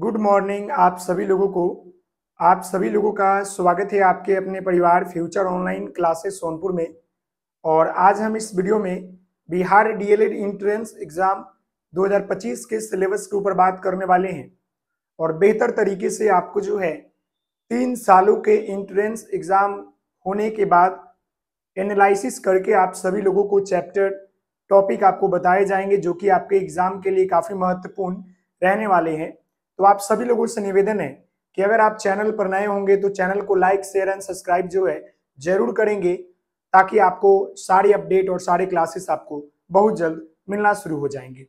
good morning आप सभी लोगों को आप सभी लोगों का स्वागत है आपके अपने परिवार फ्यूचर ऑनलाइन क्लासेस सोनपुर में और आज हम इस वीडियो में बिहार डीएलएड इंट्रेंस एग्ज़ाम 2025 के सिलेबस के ऊपर बात करने वाले हैं और बेहतर तरीके से आपको जो है तीन सालों के इंट्रेंस एग्ज़ाम होने के बाद एनालिसिस करके आप सभी लोगों को चैप्टर टॉपिक आपको बताए जाएंगे जो कि आपके एग्जाम के लिए काफी महत्वपूर्ण रहने वाले हैं तो आप सभी लोगों से निवेदन है कि अगर आप चैनल पर नए होंगे तो चैनल को लाइक शेयर एंड सब्सक्राइब जो है जरूर करेंगे ताकि आपको सारी अपडेट और सारे क्लासेस आपको बहुत जल्द मिलना शुरू हो जाएंगे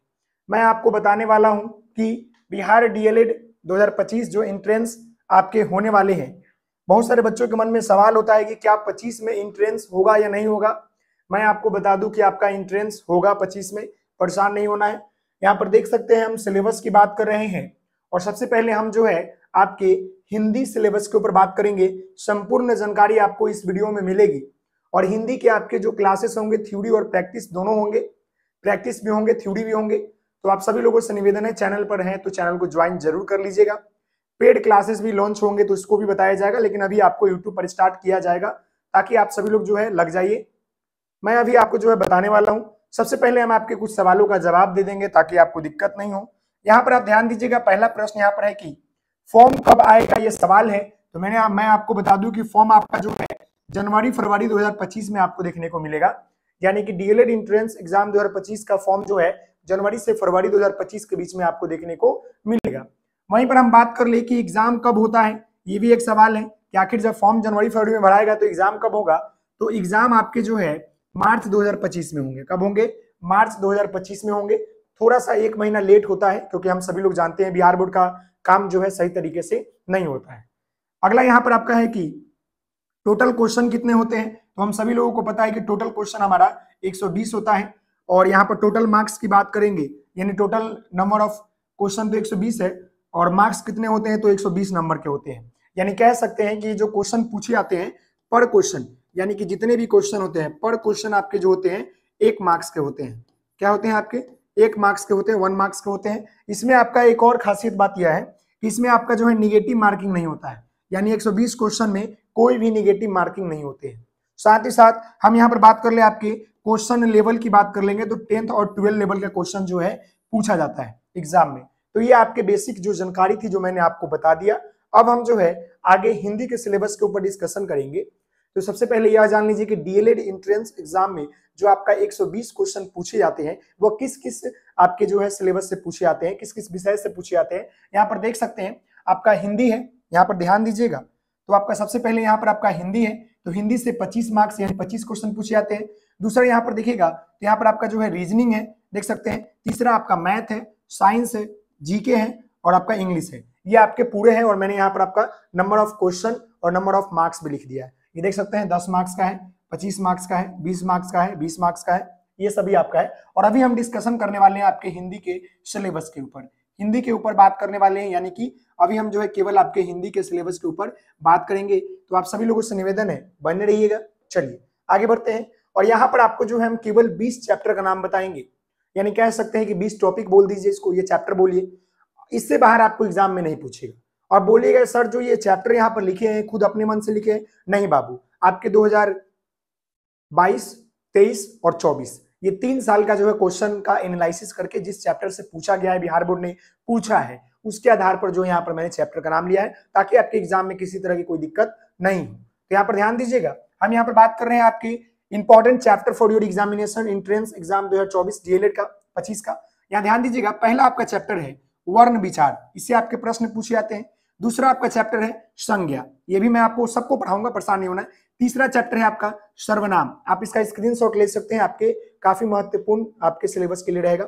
मैं आपको बताने वाला हूं कि बिहार डीएलएड 2025 जो इंट्रेंस आपके होने वाले हैं बहुत सारे बच्चों के मन में सवाल होता है कि क्या 25 में इंट्रेंस होगा या नहीं होगा मैं आपको बता दूं कि आपका इंट्रेंस होगा पच्चीस में परेशान नहीं होना है यहाँ पर देख सकते हैं हम सिलेबस की बात कर रहे हैं और सबसे पहले हम जो है आपके हिंदी सिलेबस के ऊपर बात करेंगे संपूर्ण जानकारी आपको इस वीडियो में मिलेगी और हिंदी के आपके जो क्लासेस होंगे थ्योरी और प्रैक्टिस दोनों होंगे प्रैक्टिस भी होंगे थ्योरी भी होंगे तो आप सभी लोगों से निवेदन है चैनल पर हैं तो चैनल को ज्वाइन जरूर कर लीजिएगा पेड क्लासेस भी लॉन्च होंगे तो इसको भी बताया जाएगा लेकिन अभी आपको यूट्यूब पर स्टार्ट किया जाएगा ताकि आप सभी लोग जो है लग जाइए मैं अभी आपको जो है बताने वाला हूं सबसे पहले हम आपके कुछ सवालों का जवाब दे देंगे ताकि आपको दिक्कत नहीं हो यहाँ पर आप ध्यान दीजिएगा पहला प्रश्न यहाँ पर है कि फॉर्म कब आएगा ये सवाल है तो मैंने मैं आपको बता दूं कि फॉर्म आपका जो है जनवरी फरवरी 2025 में आपको देखने को मिलेगा यानी कि डीएलएड इंट्रेंस एग्जाम 2025 का फॉर्म जो है जनवरी से फरवरी 2025 के बीच में आपको देखने को मिलेगा वहीं पर हम बात कर ले कि एग्जाम कब होता है ये भी एक सवाल है कि आखिर जब फॉर्म जनवरी फरवरी में भराएगा तो एग्जाम कब होगा तो एग्जाम आपके जो है मार्च 2025 में होंगे कब होंगे मार्च 2025 में होंगे थोड़ा सा एक महीना लेट होता है क्योंकि हम सभी लोग जानते हैं बिहार बोर्ड का काम जो है सही तरीके से नहीं होता है अगला यहाँ पर आपका है कि टोटल क्वेश्चन कितने होते हैं तो हम सभी लोगों को पता है कि टोटल क्वेश्चन हमारा 120 होता है और यहाँ पर टोटल मार्क्स की बात करेंगे यानी टोटल नंबर ऑफ क्वेश्चन तो 120 है और मार्क्स कितने होते हैं तो 120 नंबर के होते हैं यानी कह सकते हैं कि जो क्वेश्चन पूछे आते हैं पर क्वेश्चन यानी कि जितने भी क्वेश्चन होते हैं पर क्वेश्चन आपके जो होते हैं एक मार्क्स के होते हैं क्या होते हैं आपके एक मार्क्स के होते हैं वन मार्क्स के होते हैं इसमें आपका एक और खासियत बात यह है कि इसमें आपका जो है निगेटिव मार्किंग नहीं होता है यानी एक क्वेश्चन में कोई भी निगेटिव मार्किंग नहीं होते हैं साथ ही साथ हम यहाँ पर बात कर ले आपके क्वेश्चन लेवल की बात कर लेंगे तो टेंथ और ट्वेल्थ लेवल का क्वेश्चन जो है पूछा जाता है एग्जाम में तो ये आपके बेसिक जो जानकारी थी जो मैंने आपको बता दिया अब हम जो है आगे हिंदी के सिलेबस के ऊपर डिस्कशन करेंगे तो सबसे पहले यह जान लीजिए कि डीएलएड एंट्रेंस एग्जाम में जो आपका 120 क्वेश्चन पूछे जाते हैं वो किस किस आपके जो है सिलेबस से पूछे जाते हैं किस किस विषय से पूछे जाते हैं यहाँ पर देख सकते हैं आपका हिंदी है यहाँ पर ध्यान दीजिएगा तो आपका सबसे पहले यहाँ पर आपका हिंदी है तो हिंदी से 25 मार्क्स यानी 25 क्वेश्चन पूछे जाते हैं दूसरा यहाँ पर देखिएगा तो यहाँ पर आपका जो है रीजनिंग है देख सकते हैं तीसरा आपका मैथ है साइंस है जीके है और आपका इंग्लिश है ये आपके पूरे हैं और मैंने यहाँ पर आपका नंबर ऑफ क्वेश्चन और नंबर ऑफ मार्क्स भी लिख दिया है ये देख सकते हैं दस मार्क्स का है पच्चीस मार्क्स का है बीस मार्क्स का है बीस मार्क्स का है ये सभी आपका है और अभी हम डिस्कशन करने वाले हैं आपके हिंदी के सिलेबस के ऊपर हिंदी के ऊपर बात करने वाले हैं यानी कि अभी हम जो है केवल आपके हिंदी के सिलेबस के ऊपर बात करेंगे तो आप सभी लोगों से निवेदन है बने रहिएगा चलिए आगे बढ़ते हैं और यहाँ पर आपको जो है हम केवल बीस चैप्टर का नाम बताएंगे यानी कह सकते हैं कि बीस टॉपिक बोल दीजिए इसको ये चैप्टर बोलिए इससे बाहर आपको एग्जाम में नहीं पूछेगा और बोलिएगा सर जो ये चैप्टर यहाँ पर लिखे हैं खुद अपने मन से लिखे हैं नहीं बाबू आपके 2022, 23 और 24 ये तीन साल का जो है क्वेश्चन का एनालिसिस करके जिस चैप्टर से पूछा गया है बिहार बोर्ड ने पूछा है उसके आधार पर जो यहाँ पर मैंने चैप्टर का नाम लिया है ताकि आपके एग्जाम में किसी तरह की कोई दिक्कत नहीं हो तो यहाँ पर ध्यान दीजिएगा हम यहाँ पर बात कर रहे हैं आपकी important chapter for your examination entrance exam दो डीएलएड का पच्चीस का यहाँ ध्यान दीजिएगा पहला आपका चैप्टर है वर्ण विचार इससे आपके प्रश्न पूछे जाते हैं दूसरा आपका चैप्टर है संज्ञा ये भी मैं आपको सबको पढ़ाऊंगा परेशान नहीं होना तीसरा चैप्टर है आपका सर्वनाम आप इसका स्क्रीनशॉट ले सकते हैं आपके काफी महत्वपूर्ण आपके सिलेबस के लिए रहेगा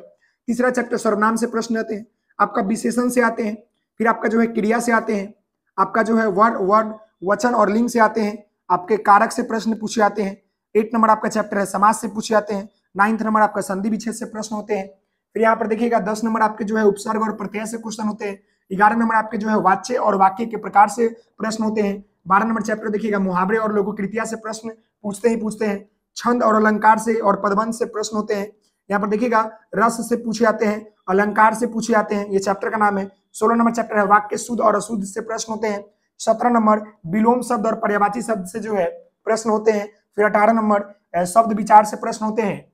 तीसरा चैप्टर सर्वनाम से प्रश्न आते हैं आपका विशेषण से आते हैं फिर आपका जो है क्रिया से आते हैं आपका जो है वर्ड वर्ड वचन और लिंग से आते हैं आपके कारक से प्रश्न पूछे आते हैं एट नंबर आपका चैप्टर है समाज से पूछे आते हैं नाइन्थ नंबर आपका संधि विच्छेद से प्रश्न होते हैं फिर यहाँ पर देखिएगा दस नंबर आपके जो है उपसर्ग और प्रत्यय से क्वेश्चन होते हैं ग्यारह नंबर आपके जो है वाच्य और वाक्य के प्रकार से प्रश्न होते हैं बारह नंबर चैप्टर देखिएगा मुहावरे और लोगों कृतिया से प्रश्न पूछते ही पूछते हैं छंद और अलंकार से और पदबंध से प्रश्न होते हैं यहाँ पर देखिएगा रस से पूछे जाते हैं अलंकार से पूछे जाते हैं ये चैप्टर का नाम है सोलह नंबर चैप्टर है वाक्य शुद्ध और अशुद्ध से प्रश्न होते हैं सत्रह नंबर विलोम शब्द और पर्यावाची शब्द से जो है प्रश्न होते हैं फिर अठारह नंबर शब्द विचार से प्रश्न होते हैं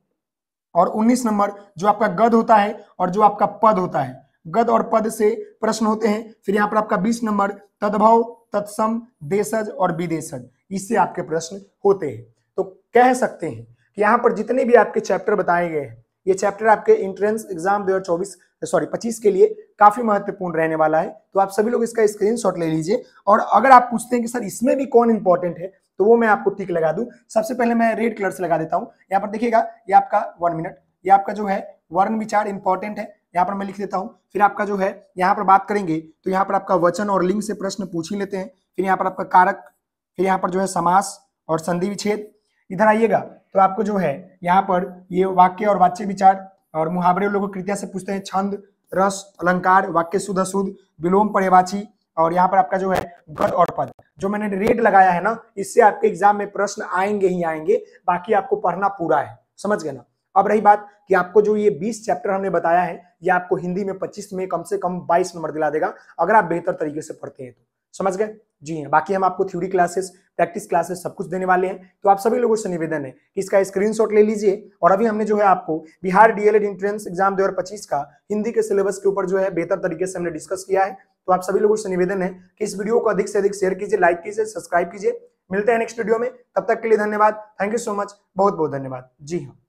और उन्नीस नंबर जो आपका गद होता है और जो आपका पद होता है गद और पद से प्रश्न होते हैं फिर यहाँ पर आपका बीस नंबर तद्भव तत्सम देशज और विदेशज इससे आपके प्रश्न होते हैं तो कह सकते हैं कि यहाँ पर जितने भी आपके चैप्टर बताए गए हैं ये चैप्टर आपके इंट्रेंस एग्जाम दो हजार चौबीस सॉरी पच्चीस के लिए काफी महत्वपूर्ण रहने वाला है तो आप सभी लोग इसका स्क्रीनशॉट ले लीजिए और अगर आप पूछते हैं कि सर इसमें भी कौन इंपॉर्टेंट है तो वो मैं आपको टिक लगा दूं सबसे पहले मैं रेड कलर से लगा देता हूं यहाँ पर देखिएगा ये आपका वन मिनट ये आपका जो है वर्ण विचार इंपॉर्टेंट है यहाँ पर मैं लिख देता हूँ फिर आपका जो है यहाँ पर बात करेंगे तो यहाँ पर आपका वचन और लिंग से प्रश्न पूछ ही लेते हैं फिर यहाँ पर आपका कारक फिर यहाँ पर जो है समास और संधि विच्छेद इधर आइएगा तो आपको जो है यहाँ पर ये वाक्य और वाच्य विचार और मुहावरे लोगों कृतिया से पूछते हैं छंद रस अलंकार वाक्य शुद्ध अशुद्ध विलोम पर्यवाची और यहाँ पर आपका जो है गद और पद जो मैंने रेड लगाया है ना इससे आपके एग्जाम में प्रश्न आएंगे ही आएंगे बाकी आपको पढ़ना पूरा है समझ गए ना अब रही बात कि आपको जो ये 20 चैप्टर हमने बताया है ये आपको हिंदी में 25 में कम से कम 22 नंबर दिला देगा अगर आप बेहतर तरीके से पढ़ते हैं तो समझ गए जी हाँ बाकी हम आपको थ्योरी क्लासेस प्रैक्टिस क्लासेस सब कुछ देने वाले हैं तो आप सभी लोगों से निवेदन है कि इसका स्क्रीनशॉट ले लीजिए और अभी हमने जो है आपको बिहार डीएलएड इंट्रेंस एग्जाम दो का हिंदी के सिलेबस के ऊपर जो है बेहतर तरीके से हमने डिस्कस किया है तो आप सभी लोगों से निवेदन है कि इस वीडियो को अधिक से अधिक शेयर कीजिए लाइक कीजिए सब्सक्राइब कीजिए मिलते हैं नेक्स्ट वीडियो में तब तक के लिए धन्यवाद थैंक यू सो मच बहुत बहुत धन्यवाद जी हाँ